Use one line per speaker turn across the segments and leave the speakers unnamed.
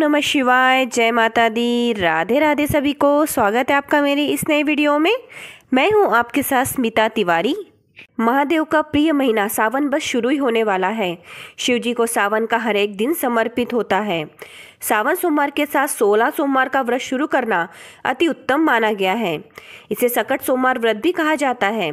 नमः शिवाय जय माता दी राधे राधे सभी को स्वागत है आपका मेरी इस नए वीडियो में मैं हूं आपके साथ स्मिता तिवारी महादेव का प्रिय महीना सावन बस शुरू ही होने वाला है शिव जी को सावन का हर एक दिन समर्पित होता है सावन सोमवार के साथ 16 सोमवार का व्रत शुरू करना अति उत्तम माना गया है इसे सकट सोमवार व्रत भी कहा जाता है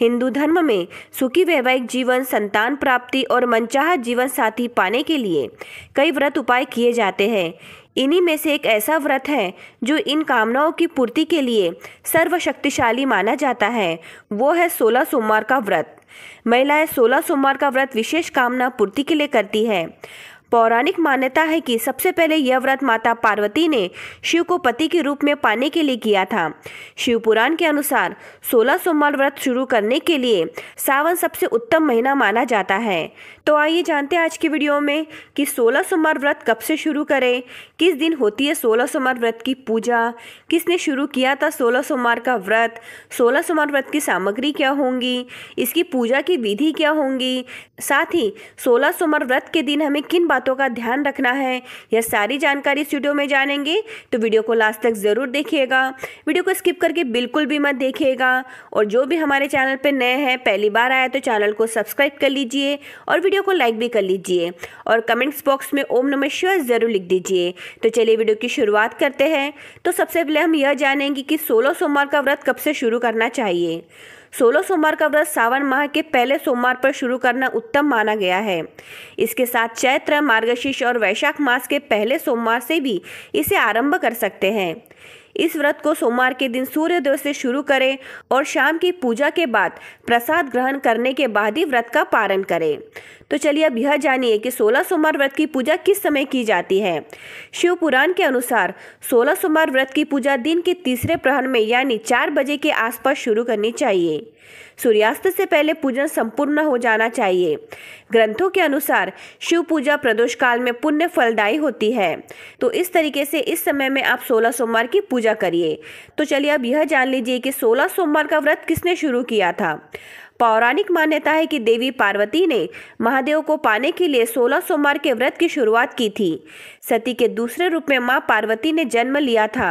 हिंदू धर्म में सुखी वैवाहिक जीवन संतान प्राप्ति और मनचाहा जीवन साथी पाने के लिए कई व्रत उपाय किए जाते हैं इन्हीं में से एक ऐसा व्रत है जो इन कामनाओं की पूर्ति के लिए सर्वशक्तिशाली माना जाता है वो है सोलह सोमवार का व्रत महिलाएं सोलह सोमवार का व्रत विशेष कामना पूर्ति के लिए करती है पौराणिक मान्यता है कि सबसे पहले यह व्रत माता पार्वती ने शिव को पति के रूप में पाने के लिए किया था शिव पुराण के अनुसार सोलह सोमवार व्रत शुरू करने के लिए सावन सबसे उत्तम महीना माना जाता है तो आइए जानते हैं आज की वीडियो में कि सोलह सोमवार व्रत कब से शुरू करें किस दिन होती है सोलह सोमवार व्रत की पूजा किसने शुरू किया था सोलह सोमवार का व्रत सोलह सोमवार व्रत की सामग्री क्या होंगी इसकी पूजा की विधि क्या होंगी साथ ही सोलह सोमवार व्रत के दिन हमें किन बातों का ध्यान रखना है यह सारी जानकारी इस वीडियो में जानेंगे तो वीडियो को लास्ट तक ज़रूर देखिएगा वीडियो को स्किप करके बिल्कुल भी मत देखिएगा और जो भी हमारे चैनल पर नए हैं पहली बार आया तो चैनल को सब्सक्राइब कर लीजिए और वीडियो को लाइक भी कर लीजिए और कमेंट्स बॉक्स में ओम नमः शिवाय ज़रूर लिख दीजिए तो चलिए वीडियो की शुरुआत करते हैं तो सबसे पहले हम यह जानेंगे कि सोलह सोमवार का व्रत कब से शुरू करना चाहिए सोलह सोमवार का व्रत सावन माह के पहले सोमवार पर शुरू करना उत्तम माना गया है इसके साथ चैत्र मार्गशीर्ष और वैशाख मास के पहले सोमवार से भी इसे आरंभ कर सकते हैं इस व्रत को सोमवार के दिन सूर्योदय से शुरू करें और शाम की पूजा के बाद प्रसाद ग्रहण करने के बाद ही व्रत का पारण करें तो चलिए अब यह जानिए कि सोलह सोमवार व्रत की पूजा किस समय की जाती है शिव पुराण के अनुसार सोलह सोमवार व्रत की पूजा दिन के तीसरे प्रहर में यानी चार बजे के आसपास शुरू करनी चाहिए सूर्यास्त से पहले पूजन संपूर्ण हो जाना चाहिए ग्रंथों के अनुसार शिव पूजा प्रदोष काल में पुण्य फलदायी होती है तो इस तरीके से इस समय में आप सोलह सोमवार की पूजा करिए तो चलिए अब यह जान लीजिए कि सोलह सोमवार का व्रत किसने शुरू किया था पौराणिक मान्यता है कि देवी पार्वती ने महादेव को पाने के लिए 16 सोमवार के व्रत की शुरुआत की थी सती के दूसरे रूप में माँ पार्वती ने जन्म लिया था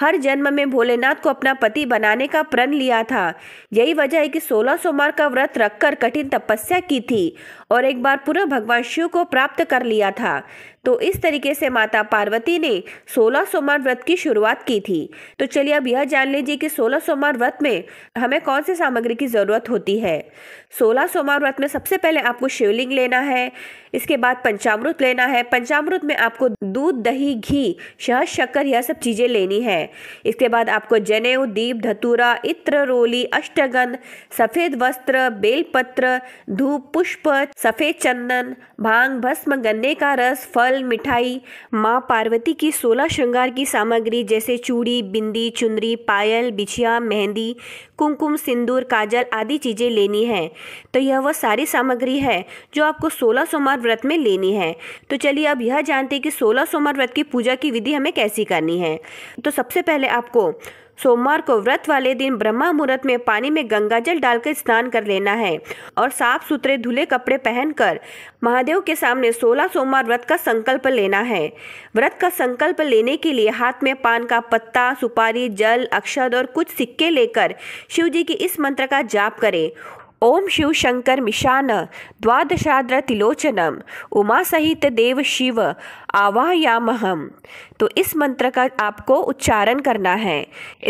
हर जन्म में भोलेनाथ को अपना पति बनाने का प्रण लिया था यही वजह है कि सोलह सोमवार का व्रत रखकर कठिन तपस्या की थी और एक बार पुनः भगवान शिव को प्राप्त कर लिया था तो इस तरीके से माता पार्वती ने सोलह सोमवार व्रत की शुरुआत की थी तो चलिए अब यह जान लीजिए कि सोलह सोमवार व्रत में हमें कौन सी सामग्री की ज़रूरत होती है सोलह सोमवार व्रत में सबसे पहले आपको शिवलिंग लेना है इसके बाद पंचामृत लेना है पंचामृत में आपको दूध दही घी शहद शक्कर यह सब चीज़ें लेनी है है इसके बाद आपको जनेऊ दीप धतूरा इत्र रोली अष्टगंध सफ़ेद वस्त्र बेलपत्र धूप पुष्प सफ़ेद चंदन भांग भस्म गन्ने का रस फल मिठाई माँ पार्वती की सोलह श्रृंगार की सामग्री जैसे चूड़ी बिंदी चुनरी पायल बिछिया मेहंदी कुमकुम सिंदूर काजल आदि चीज़ें लेनी है तो यह वह सारी सामग्री है जो आपको सोलह सोमवार व्रत में लेनी है तो चलिए अब यह जानते हैं कि सोलह सोमवार व्रत की पूजा की विधि हमें कैसी करनी है तो सबसे सबसे पहले आपको सोमवार को व्रत वाले दिन ब्रह्मा मुहूर्त में पानी में गंगा जल डालकर स्नान कर लेना है और साफ सुथरे धुले कपड़े पहनकर महादेव के सामने 16 सोमवार व्रत का संकल्प लेना है व्रत का संकल्प लेने के लिए हाथ में पान का पत्ता सुपारी जल अक्षत और कुछ सिक्के लेकर शिव जी की इस मंत्र का जाप करें ओम शिव शंकर मिशान द्वादशाद्र तिलोचनम उमा सहित देव शिव आवाहयामहम तो इस मंत्र का आपको उच्चारण करना है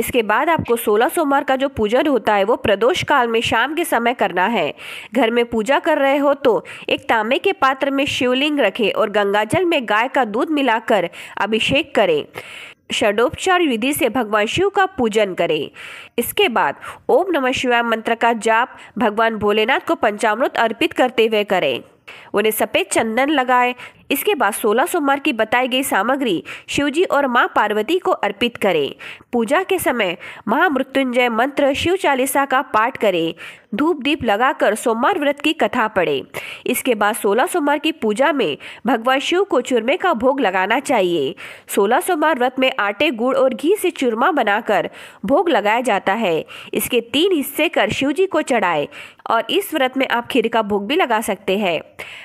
इसके बाद आपको सोलह सोमवार का जो पूजन होता है वो प्रदोष काल में शाम के समय करना है घर में पूजा कर रहे हो तो एक तांबे के पात्र में शिवलिंग रखें और गंगाजल में गाय का दूध मिलाकर अभिषेक करें षडोपचार विधि से भगवान शिव का पूजन करें इसके बाद ओम नमः शिवाय मंत्र का जाप भगवान भोलेनाथ को पंचामृत अर्पित करते हुए करें उन्हें सफेद चंदन लगाए इसके बाद सोलह सोमवार की बताई गई सामग्री शिवजी और मां पार्वती को अर्पित करें पूजा के समय महामृत्युंजय मंत्र शिव चालीसा का पाठ करें धूप दीप लगाकर सोमवार व्रत की कथा पढ़ें इसके बाद सोलह सोमवार की पूजा में भगवान शिव को चूरमे का भोग लगाना चाहिए सोलह सोमवार व्रत में आटे गुड़ और घी से चूरमा बनाकर भोग लगाया जाता है इसके तीन हिस्से कर शिव जी को चढ़ाए और इस व्रत में आप खीर का भोग भी लगा सकते हैं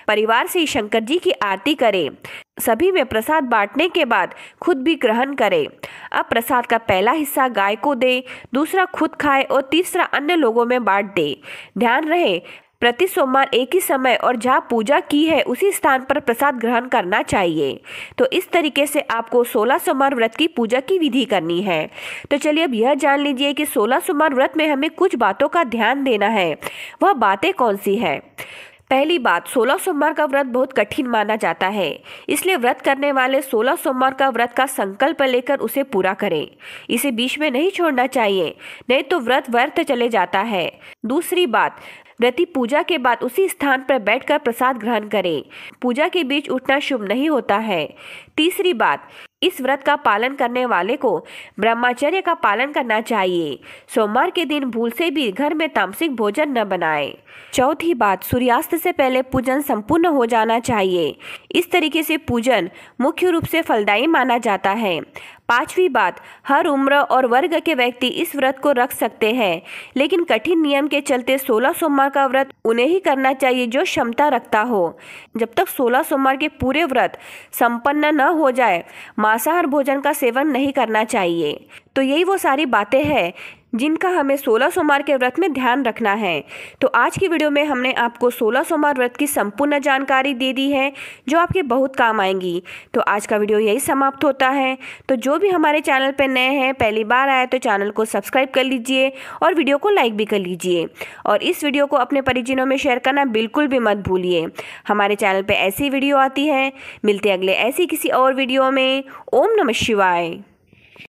परिवार से शंकर जी की आरती करें सभी में प्रसाद बांटने के बाद खुद भी ग्रहण करें अब प्रसाद का पहला हिस्सा गाय को दें दूसरा खुद खाए और तीसरा अन्य लोगों में बांट दें ध्यान रहे प्रति सोमवार एक ही समय और जहाँ पूजा की है उसी स्थान पर प्रसाद ग्रहण करना चाहिए तो इस तरीके से आपको सोलह सोमवार व्रत की पूजा की विधि करनी है तो चलिए अब यह जान लीजिए कि सोलह सोमवार व्रत में हमें कुछ बातों का ध्यान देना है वह बातें कौन सी है पहली बात सोलह सोमवार का व्रत बहुत कठिन माना जाता है इसलिए व्रत करने वाले सोलह सोमवार का व्रत का संकल्प लेकर उसे पूरा करें इसे बीच में नहीं छोड़ना चाहिए नहीं तो व्रत व्यर्थ चले जाता है दूसरी बात व्रती पूजा के बाद उसी स्थान पर बैठकर प्रसाद ग्रहण करें पूजा के बीच उठना शुभ नहीं होता है तीसरी बात इस व्रत का पालन करने वाले को ब्रह्मचर्य का पालन करना चाहिए सोमवार के दिन भूल से भी घर में तामसिक भोजन न बनाए चौथी बात सूर्यास्त से पहले पूजन संपूर्ण हो जाना चाहिए इस तरीके से पूजन मुख्य रूप से फलदायी माना जाता है पांचवी बात हर उम्र और वर्ग के व्यक्ति इस व्रत को रख सकते हैं लेकिन कठिन नियम के चलते 16 सोमवार का व्रत उन्हें ही करना चाहिए जो क्षमता रखता हो जब तक 16 सोमवार के पूरे व्रत संपन्न न हो जाए मांसाहार भोजन का सेवन नहीं करना चाहिए तो यही वो सारी बातें हैं जिनका हमें सोलह सोमवार के व्रत में ध्यान रखना है तो आज की वीडियो में हमने आपको सोलह सोमवार व्रत की संपूर्ण जानकारी दे दी है जो आपके बहुत काम आएंगी तो आज का वीडियो यही समाप्त होता है तो जो भी हमारे चैनल पर नए हैं पहली बार आए तो चैनल को सब्सक्राइब कर लीजिए और वीडियो को लाइक भी कर लीजिए और इस वीडियो को अपने परिजनों में शेयर करना बिल्कुल भी मत भूलिए हमारे चैनल पर ऐसी वीडियो आती है मिलते अगले ऐसी किसी और वीडियो में ओम नमः शिवाय